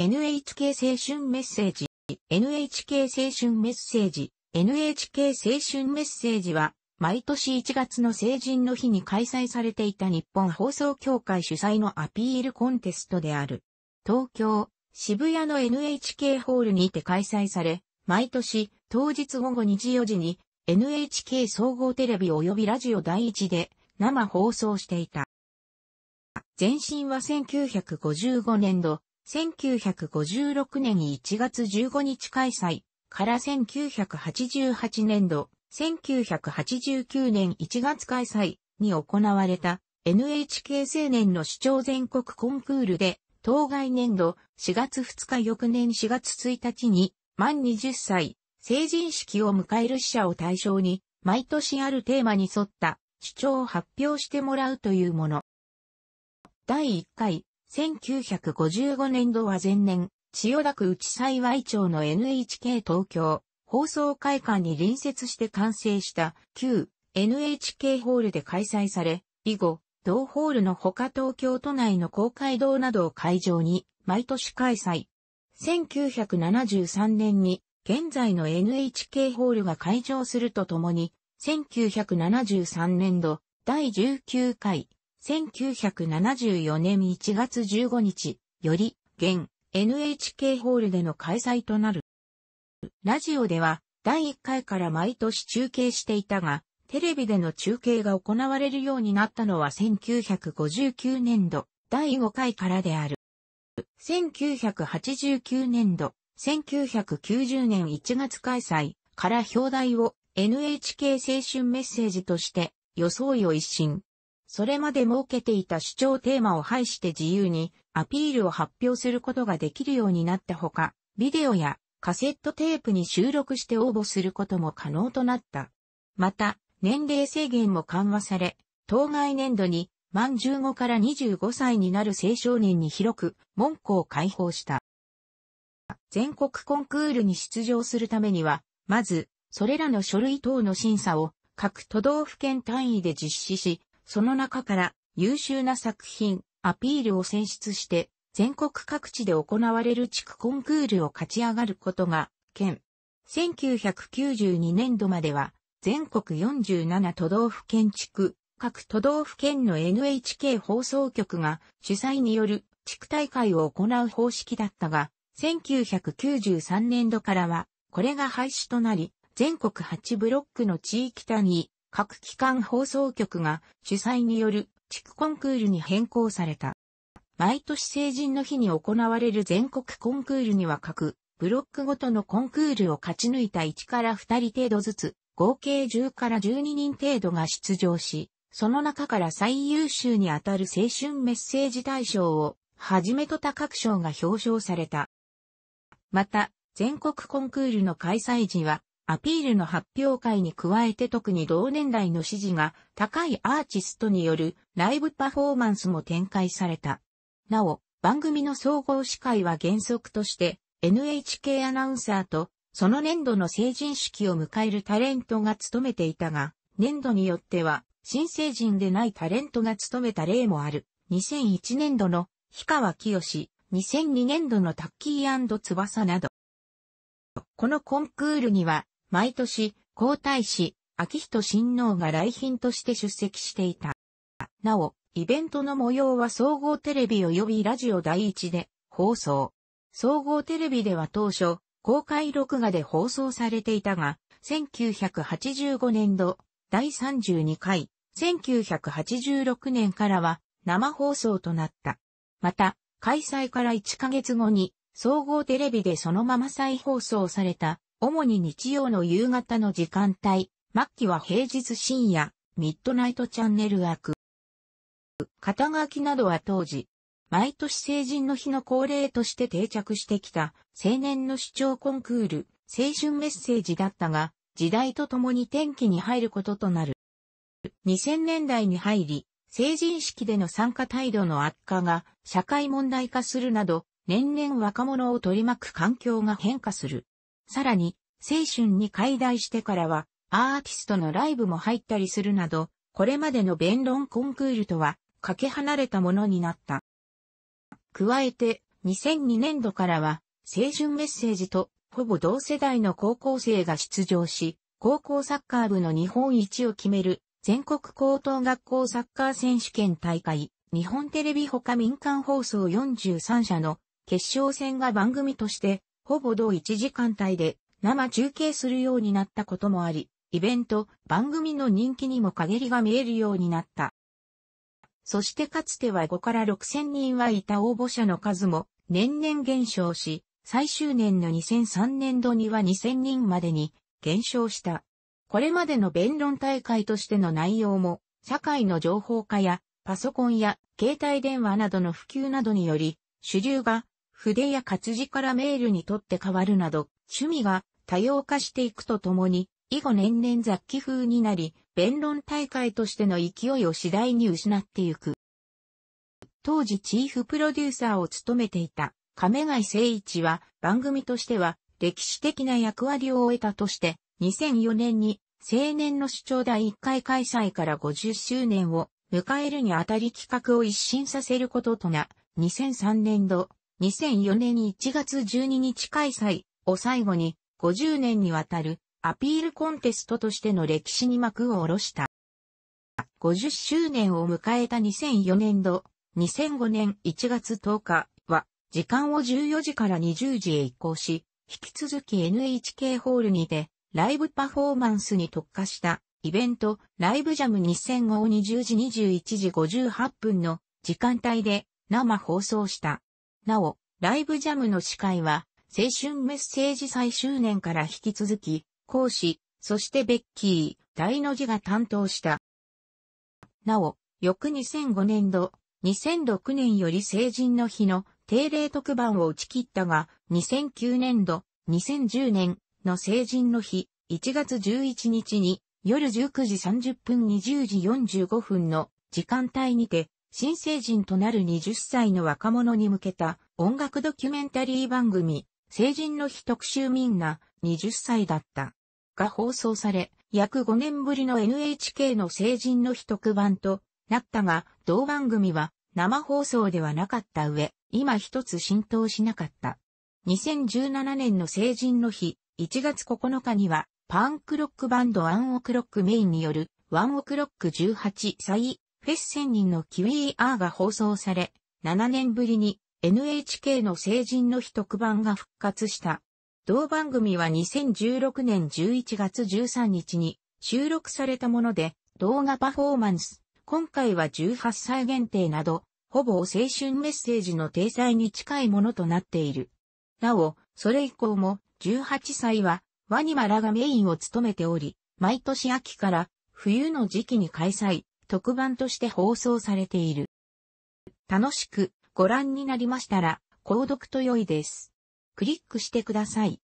NHK 青春メッセージ NHK 青春メッセージ NHK 青春メッセージは毎年1月の成人の日に開催されていた日本放送協会主催のアピールコンテストである。東京、渋谷の NHK ホールにて開催され、毎年当日午後2時4時に NHK 総合テレビ及びラジオ第一で生放送していた。前身は1955年度、1956年1月15日開催から1988年度、1989年1月開催に行われた NHK 青年の主張全国コンクールで、当該年度4月2日翌年4月1日に満20歳成人式を迎える死者を対象に、毎年あるテーマに沿った主張を発表してもらうというもの。第1回1955年度は前年、千代田区内幸町の NHK 東京放送会館に隣接して完成した旧 NHK ホールで開催され、以後、同ホールの他東京都内の公会堂などを会場に毎年開催。1973年に現在の NHK ホールが開場するとともに、1973年度第19回1974年1月15日、より、現 NHK ホールでの開催となる。ラジオでは、第1回から毎年中継していたが、テレビでの中継が行われるようになったのは1959年度、第5回からである。1989年度、1990年1月開催から表題を NHK 青春メッセージとして、予想を一新、それまで設けていた主張テーマを排して自由にアピールを発表することができるようになったほか、ビデオやカセットテープに収録して応募することも可能となった。また、年齢制限も緩和され、当該年度に満15から25歳になる青少年に広く門戸を開放した。全国コンクールに出場するためには、まず、それらの書類等の審査を各都道府県単位で実施し、その中から優秀な作品、アピールを選出して、全国各地で行われる地区コンクールを勝ち上がることが、県。1992年度までは、全国47都道府県地区、各都道府県の NHK 放送局が主催による地区大会を行う方式だったが、1993年度からは、これが廃止となり、全国8ブロックの地域単位、各機関放送局が主催による地区コンクールに変更された。毎年成人の日に行われる全国コンクールには各ブロックごとのコンクールを勝ち抜いた1から2人程度ずつ、合計10から12人程度が出場し、その中から最優秀にあたる青春メッセージ大賞を、はじめと多各賞が表彰された。また、全国コンクールの開催時は、アピールの発表会に加えて特に同年代の支持が高いアーティストによるライブパフォーマンスも展開された。なお、番組の総合司会は原則として NHK アナウンサーとその年度の成人式を迎えるタレントが務めていたが、年度によっては新成人でないタレントが務めた例もある。2001年度の氷川きよし、2002年度のタッキー翼など。このコンクールには毎年、皇太子、秋人親王が来賓として出席していた。なお、イベントの模様は総合テレビ及びラジオ第一で放送。総合テレビでは当初、公開録画で放送されていたが、1985年度第32回、1986年からは生放送となった。また、開催から1ヶ月後に、総合テレビでそのまま再放送された主に日曜の夕方の時間帯、末期は平日深夜、ミッドナイトチャンネル枠。肩書きなどは当時、毎年成人の日の恒例として定着してきた青年の主張コンクール、青春メッセージだったが、時代とともに転機に入ることとなる。2000年代に入り、成人式での参加態度の悪化が社会問題化するなど、年々若者を取り巻く環境が変化する。さらに、青春に解体してからは、アーティストのライブも入ったりするなど、これまでの弁論コンクールとは、かけ離れたものになった。加えて、2002年度からは、青春メッセージと、ほぼ同世代の高校生が出場し、高校サッカー部の日本一を決める、全国高等学校サッカー選手権大会、日本テレビほか民間放送43社の決勝戦が番組としてほぼ同一時間帯で生中継するようになったこともあり、イベント、番組の人気にも陰りが見えるようになった。そしてかつては5から6000人はいた応募者の数も年々減少し、最終年の2003年度には2000人までに減少した。これまでの弁論大会としての内容も、社会の情報化やパソコンや携帯電話などの普及などにより、主流が筆や活字からメールにとって変わるなど、趣味が多様化していくとともに、以後年々雑記風になり、弁論大会としての勢いを次第に失ってゆく。当時チーフプロデューサーを務めていた亀貝誠一は番組としては歴史的な役割を終えたとして2004年に青年の主張第1回開催から50周年を迎えるにあたり企画を一新させることとな2003年度2004年1月12日開催を最後に50年にわたるアピールコンテストとしての歴史に幕を下ろした。50周年を迎えた2004年度、2005年1月10日は、時間を14時から20時へ移行し、引き続き NHK ホールにて、ライブパフォーマンスに特化したイベント、ライブジャム2005を20時21時58分の時間帯で生放送した。なお、ライブジャムの司会は、青春メッセージ最終年から引き続き、講師、そしてベッキー、大の字が担当した。なお、翌2005年度、2006年より成人の日の定例特番を打ち切ったが、2009年度、2010年の成人の日、1月11日に夜19時30分20時45分の時間帯にて新成人となる20歳の若者に向けた音楽ドキュメンタリー番組、成人の日特集みんな20歳だった。が放送され、約5年ぶりの NHK の成人の日特番となったが、同番組は生放送ではなかった上、今一つ浸透しなかった。2017年の成人の日、1月9日には、パンクロックバンドワンオクロックメインによる、ワンオクロック18歳フェス1000人のキウィーアーが放送され、7年ぶりに NHK の成人の日特番が復活した。同番組は2016年11月13日に収録されたもので、動画パフォーマンス、今回は18歳限定など、ほぼ青春メッセージの体裁に近いものとなっている。なお、それ以降も18歳はワニマラがメインを務めており、毎年秋から冬の時期に開催、特番として放送されている。楽しくご覧になりましたら、購読と良いです。クリックしてください。